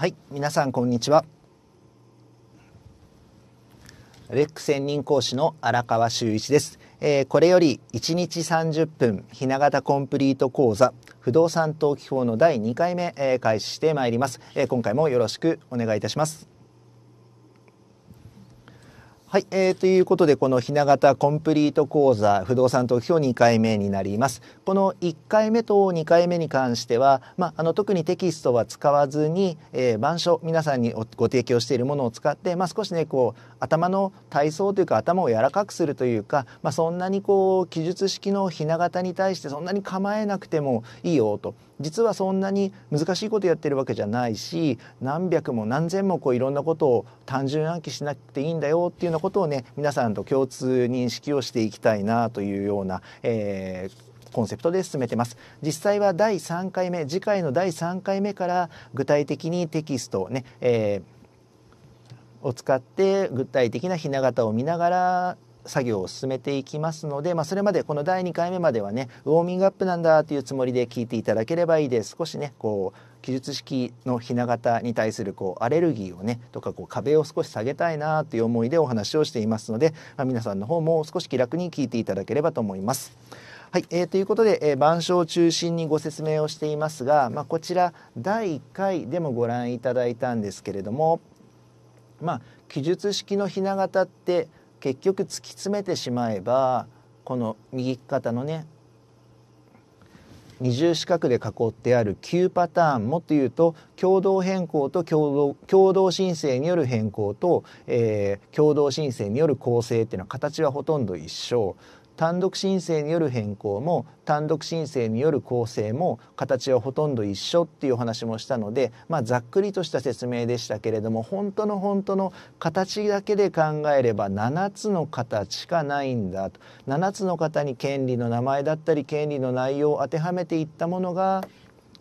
はい皆さんこんにちはレック専任講師の荒川修一です、えー、これより1日30分ひな形コンプリート講座不動産登記法の第2回目、えー、開始してまいります、えー、今回もよろしくお願いいたしますはい、えー、ということでこのひな形コンプリート講座不動産投票表2回目になりますこの1回目と2回目に関しては、まあ、あの特にテキストは使わずに、えー、板書皆さんにご提供しているものを使って、まあ、少しねこう頭の体操というか頭を柔らかくするというか、まあ、そんなにこう記述式のひな形に対してそんなに構えなくてもいいよと実はそんなに難しいことやってるわけじゃないし何百も何千もこういろんなことを単純暗記しなくていいんだよっていうようなことをね皆さんと共通認識をしていきたいなというような、えー、コンセプトで進めてます実際は第3回目次回の第3回目から具体的にテキストね、えーを使って具体的なひな形を見ながら作業を進めていきますので、まあ、それまでこの第2回目まではねウォーミングアップなんだというつもりで聞いていただければいいです少しねこう記述式のひな形に対するこうアレルギーをねとかこう壁を少し下げたいなという思いでお話をしていますので、まあ、皆さんの方も少し気楽に聞いていただければと思います。はい、えー、ということで、えー、板書を中心にご説明をしていますが、まあ、こちら第1回でもご覧いただいたんですけれどもまあ記述式のひな形って結局突き詰めてしまえばこの右肩のね二重四角で囲ってある9パターンもっと言うと共同変更と共同共同申請による変更と、えー、共同申請による構成っていうのは形はほとんど一緒単独申請による変更も単独申請による構成も形はほとんど一緒っていうお話もしたので、まあ、ざっくりとした説明でしたけれども本当の本当の形だけで考えれば7つの形しかないんだと7つの方に権利の名前だったり権利の内容を当てはめていったものが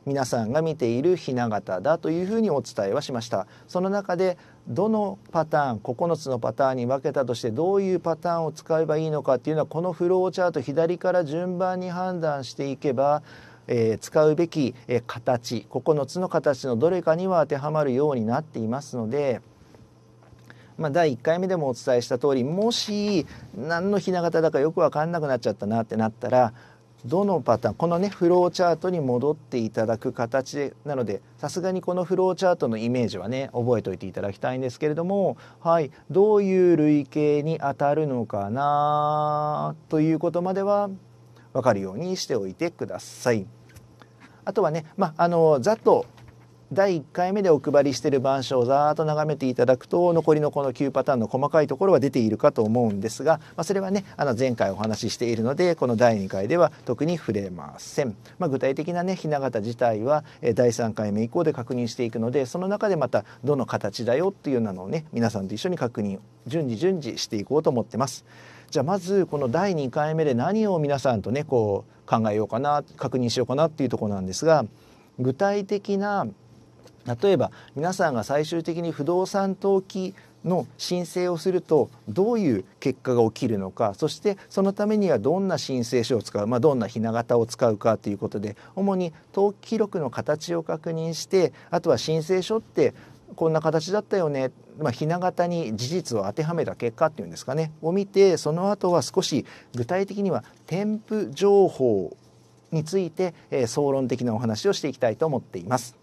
皆さんが見ている雛形だというふうにお伝えはしましたその中でどのパターン9つのパターンに分けたとしてどういうパターンを使えばいいのかっていうのはこのフローチャート左から順番に判断していけばえー、使うべき、えー、形9つの形のどれかには当てはまるようになっていますので、まあ、第1回目でもお伝えした通りもし何のひな形だかよく分かんなくなっちゃったなってなったらどのパターンこのねフローチャートに戻っていただく形なのでさすがにこのフローチャートのイメージはね覚えておいていただきたいんですけれどもはいどういう類型に当たるのかなということまでは分かるようにしておいてください。あとはね、まあのざっと第1回目でお配りしてる板書をざーっと眺めていただくと残りのこの9パターンの細かいところは出ているかと思うんですが、まあ、それはねあの前回お話ししているのでこの第2回では特に触れません、まあ、具体的なねひな形自体は第3回目以降で確認していくのでその中でまたどの形だよっていうようなのをね皆さんと一緒に確認順次順次していこうと思ってます。じゃあまずこの第2回目で何を皆さんとねこう考えようかな確認しようかなっていうとこなんですが具体的な例えば皆さんが最終的に不動産登記の申請をするとどういう結果が起きるのかそしてそのためにはどんな申請書を使う、まあ、どんなひな型を使うかということで主に登記記録の形を確認してあとは申請書ってこんな形だったよね、まあ、ひな形に事実を当てはめた結果っていうんですかねを見てその後は少し具体的には添付情報について、えー、総論的なお話をしていきたいと思っています。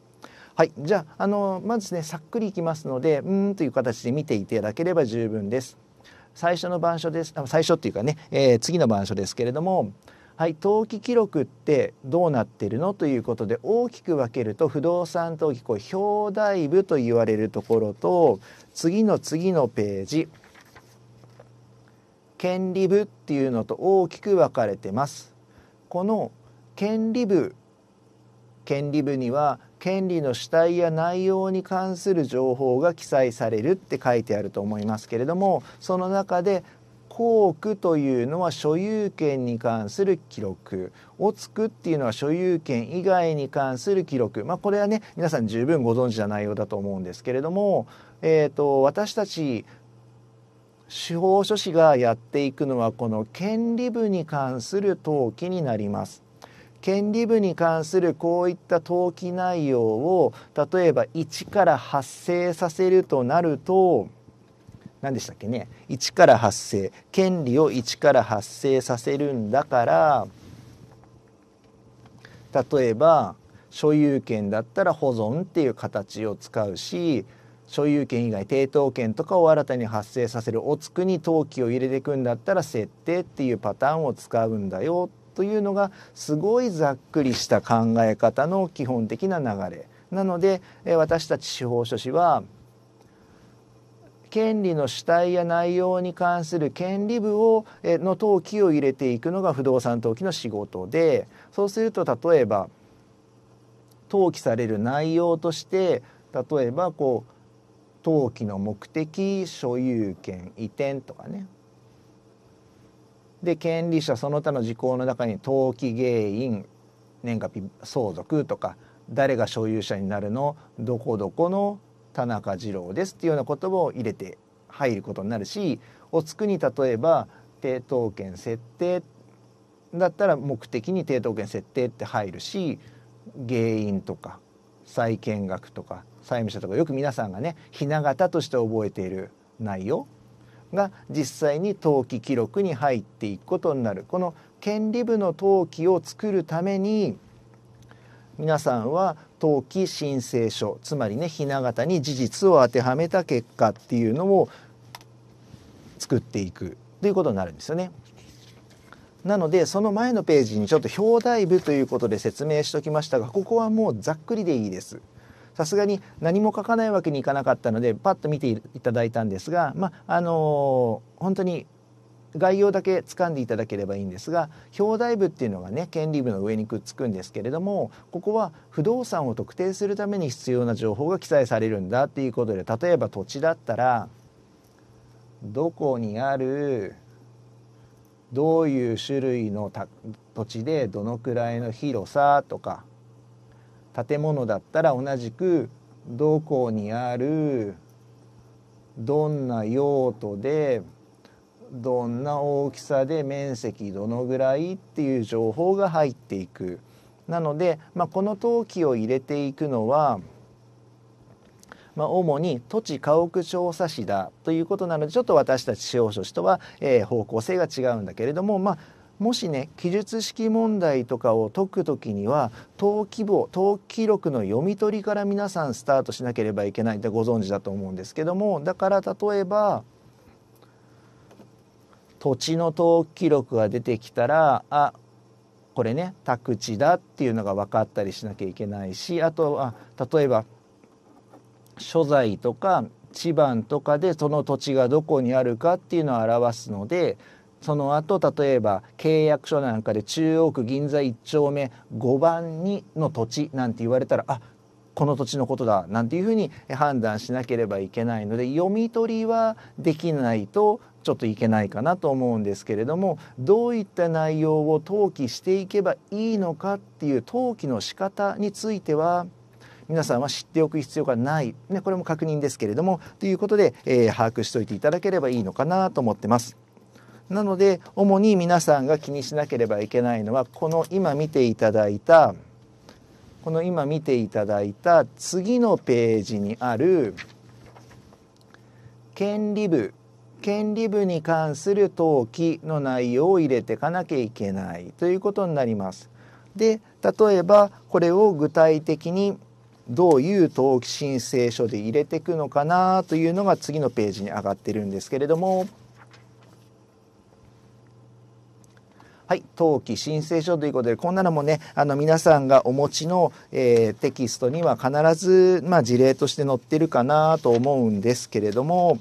はいじゃああのまずねさっくりいきますのでうんという形で見ていただければ十分です。最初の板書です最初っていうかね、えー、次の番書ですけれどもはい登記記録ってどうなってるのということで大きく分けると不動産登記こう表題部と言われるところと次の次のページ権利部っていうのと大きく分かれてます。この権利部権利部には権利の主体や内容に関する情報が記載されるって書いてあると思いますけれどもその中で校区というのは所有権に関する記録をつくっていうのは所有権以外に関する記録、まあ、これはね皆さん十分ご存知な内容だと思うんですけれども、えーと私たち司法書士がやっていくのはこの権利部に関する登記になります。権利部に関するこういった登記内容を例えば1から発生させるとなると何でしたっけね1から発生権利を1から発生させるんだから例えば所有権だったら保存っていう形を使うし所有権以外抵当権とかを新たに発生させるおつくに登記を入れていくんだったら設定っていうパターンを使うんだよっというのがすごいざっくりした考え方の基本的な流れなので私たち司法書士は権利の主体や内容に関する権利部をの登記を入れていくのが不動産登記の仕事でそうすると例えば登記される内容として例えばこう登記の目的所有権移転とかねで権利者その他の事項の中に登記原因年月日相続とか誰が所有者になるのどこどこの田中次郎ですっていうような言葉を入れて入ることになるしおつくに例えば抵当権設定だったら目的に抵当権設定って入るし原因とか債権額とか債務者とかよく皆さんがねひな形として覚えている内容が実際に登記記録に入っていくことになるこの権利部の登記を作るために皆さんは登記申請書つまりねひな形に事実を当てはめた結果っていうのを作っていくということになるんですよね。なのでその前のページにちょっと表題部ということで説明しておきましたがここはもうざっくりでいいです。さすがに何も書かないわけにいかなかったのでパッと見ていただいたんですが、まああのー、本当に概要だけ掴んでいただければいいんですが表題部っていうのがね権利部の上にくっつくんですけれどもここは不動産を特定するために必要な情報が記載されるんだっていうことで例えば土地だったらどこにあるどういう種類の土地でどのくらいの広さとか建物だったら同じくどこにあるどんな用途でどんな大きさで面積どのぐらいっていう情報が入っていく。なので、まあ、この登記を入れていくのは、まあ、主に土地家屋調査士だということなのでちょっと私たち司法書士とは、えー、方向性が違うんだけれども、まあ、もしね記述式問題とかを解くときには登記簿登記録の読み取りから皆さんスタートしなければいけないってご存知だと思うんですけどもだから例えば土地の登記録が出てきたらあこれね宅地だっていうのが分かったりしなきゃいけないしあとは例えば所在とか地盤とかでその土地がどこにあるかっていうのを表すのでその後例えば契約書なんかで中央区銀座1丁目5番2の土地なんて言われたらあこの土地のことだなんていうふうに判断しなければいけないので読み取りはできないとちょっといけないかなと思うんですけれどもどういった内容を登記していけばいいのかっていう登記の仕方については皆さんは知っておく必要がない、ね、これも確認ですけれどもということで、えー、把握しておいていただければいいのかなと思ってます。なので主に皆さんが気にしなければいけないのはこの今見ていただいたこの今見ていただいた次のページにある権利部権利部に関する登記の内容を入れていかなきゃいけないということになります。で例えばこれを具体的にどういう登記申請書で入れていくのかなというのが次のページに上がってるんですけれども。はい、登記申請書ということで、こんなのもね、あの皆さんがお持ちの、えー、テキストには必ず、まあ、事例として載ってるかなと思うんですけれども、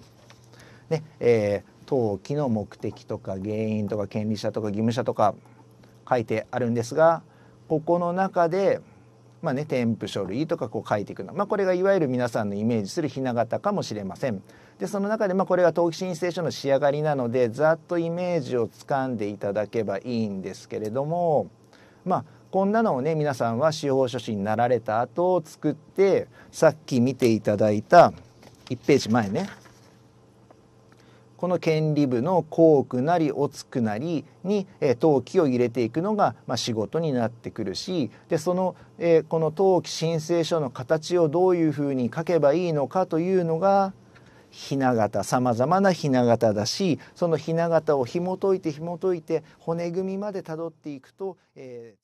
ね、えー、登記の目的とか原因とか権利者とか義務者とか書いてあるんですが、ここの中で、まあね、添付書類とかこう書いていくの、まあ、これがいわゆる皆さんのイメージするひな形かもしれません。でその中で、まあ、これが登記申請書の仕上がりなのでざっとイメージをつかんでいただけばいいんですけれども、まあ、こんなのをね皆さんは司法書士になられた後作ってさっき見ていただいた1ページ前ねこの権利部の幸くなりおつくなりに、えー、登記を入れていくのが、ま仕事になってくるしでその、えこの登記申請書の形をどういうふうに書けばいいのかというのがひな形さまざまなひな形だしそのひな形を紐解いて紐解いて骨組みまでたどっていくと、えー